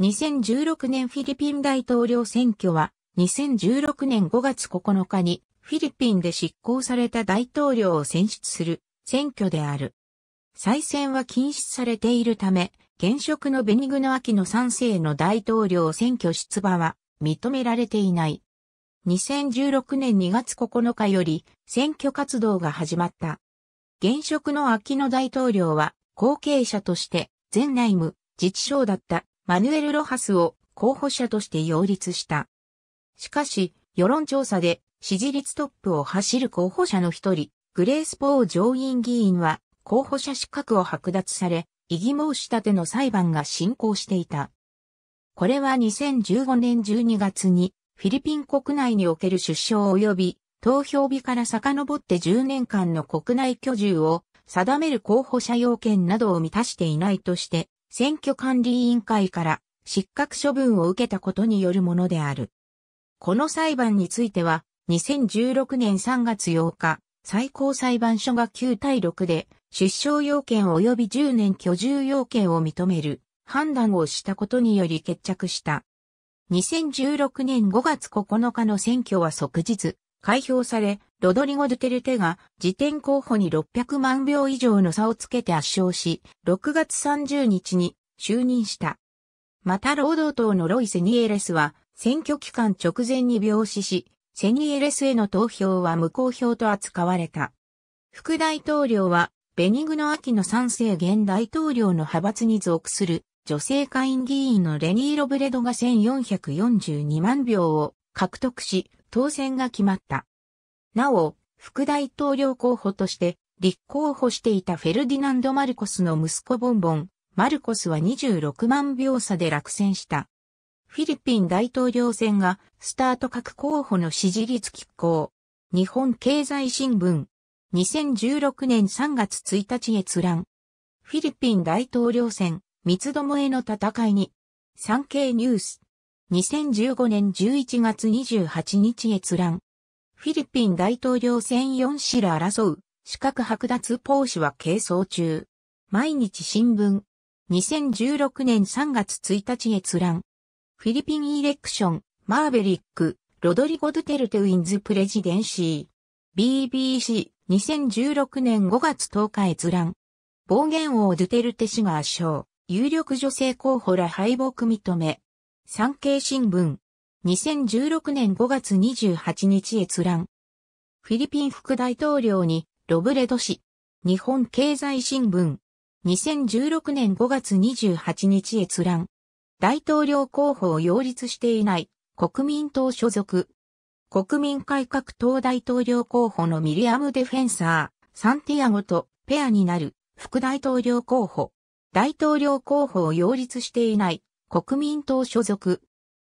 2016年フィリピン大統領選挙は、2016年5月9日にフィリピンで執行された大統領を選出する選挙である。再選は禁止されているため、現職のベニグノアキノ3世の大統領選挙出馬は認められていない。2016年2月9日より選挙活動が始まった。現職の秋ノ大統領は後継者として前内務自治省だったマヌエル・ロハスを候補者として擁立した。しかし、世論調査で支持率トップを走る候補者の一人、グレース・ポー上院議員は候補者資格を剥奪され、異議申し立ての裁判が進行していた。これは2015年12月にフィリピン国内における出生及び投票日から遡って10年間の国内居住を定める候補者要件などを満たしていないとして選挙管理委員会から失格処分を受けたことによるものである。この裁判については、2016年3月8日、最高裁判所が9対6で、出生要件及び10年居住要件を認める判断をしたことにより決着した。2016年5月9日の選挙は即日開票され、ロドリゴ・ドゥテルテが時点候補に600万票以上の差をつけて圧勝し、6月30日に就任した。また労働党のロイ・セニエレスは選挙期間直前に病死し、セニエレスへの投票は無効票と扱われた。副大統領はベニグノ・アキの三世現大統領の派閥に属する女性下院議員のレニー・ロブレドが1442万票を獲得し、当選が決まった。なお、副大統領候補として立候補していたフェルディナンド・マルコスの息子ボンボン、マルコスは26万秒差で落選した。フィリピン大統領選がスタート各候補の支持率拮抗。日本経済新聞。2016年3月1日閲覧。フィリピン大統領選、三つどもえの戦いに。産経ニュース。2015年11月28日閲覧。フィリピン大統領選4市で争う、資格剥奪ポー氏は係争中。毎日新聞。2016年3月1日閲覧。フィリピンイレクション、マーベリック、ロドリゴ・ドゥテルテウィンズ・プレジデンシー。BBC、2016年5月10日閲覧。暴言王ドゥテルテ氏が圧勝、有力女性候補ら敗北認め。産経新聞、2016年5月28日閲覧。フィリピン副大統領にロブレド氏。日本経済新聞。2016年5月28日閲覧。大統領候補を擁立していない国民党所属。国民改革党大統領候補のミリアム・デフェンサー、サンティアゴとペアになる副大統領候補。大統領候補を擁立していない国民党所属。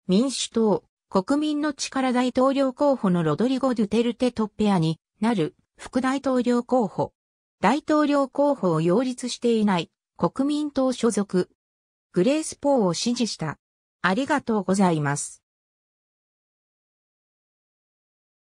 民主党、国民の力大統領候補のロドリゴ・ドゥテルテトッペアになる副大統領候補。大統領候補を擁立していない国民党所属。グレース・ポーを支持した。ありがとうございます。